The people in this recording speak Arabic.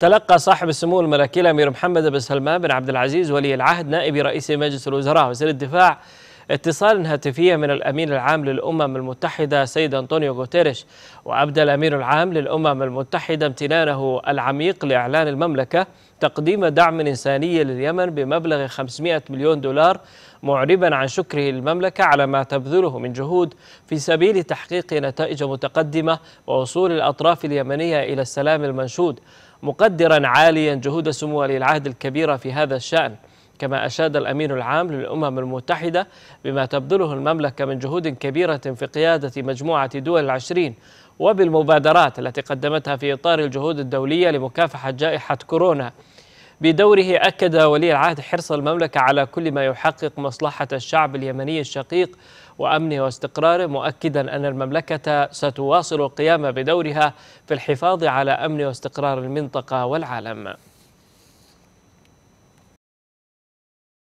تلقى صاحب السمو الملكي الامير محمد بن سلمان بن عبد العزيز ولي العهد نائب رئيس مجلس الوزراء وزير الدفاع اتصال هاتفي من الأمين العام للأمم المتحدة سيد أنطونيو غوتيريش وأبدى الأمين العام للأمم المتحدة امتنانه العميق لإعلان المملكة تقديم دعم إنساني لليمن بمبلغ 500 مليون دولار معربا عن شكره المملكة على ما تبذله من جهود في سبيل تحقيق نتائج متقدمة ووصول الأطراف اليمنية إلى السلام المنشود مقدرا عاليا جهود سمو ولي العهد الكبيرة في هذا الشأن كما أشاد الأمين العام للأمم المتحدة بما تبذله المملكة من جهود كبيرة في قيادة مجموعة دول العشرين وبالمبادرات التي قدمتها في إطار الجهود الدولية لمكافحة جائحة كورونا بدوره أكد ولي العهد حرص المملكة على كل ما يحقق مصلحة الشعب اليمني الشقيق وأمنه واستقراره مؤكدا أن المملكة ستواصل القيام بدورها في الحفاظ على أمن واستقرار المنطقة والعالم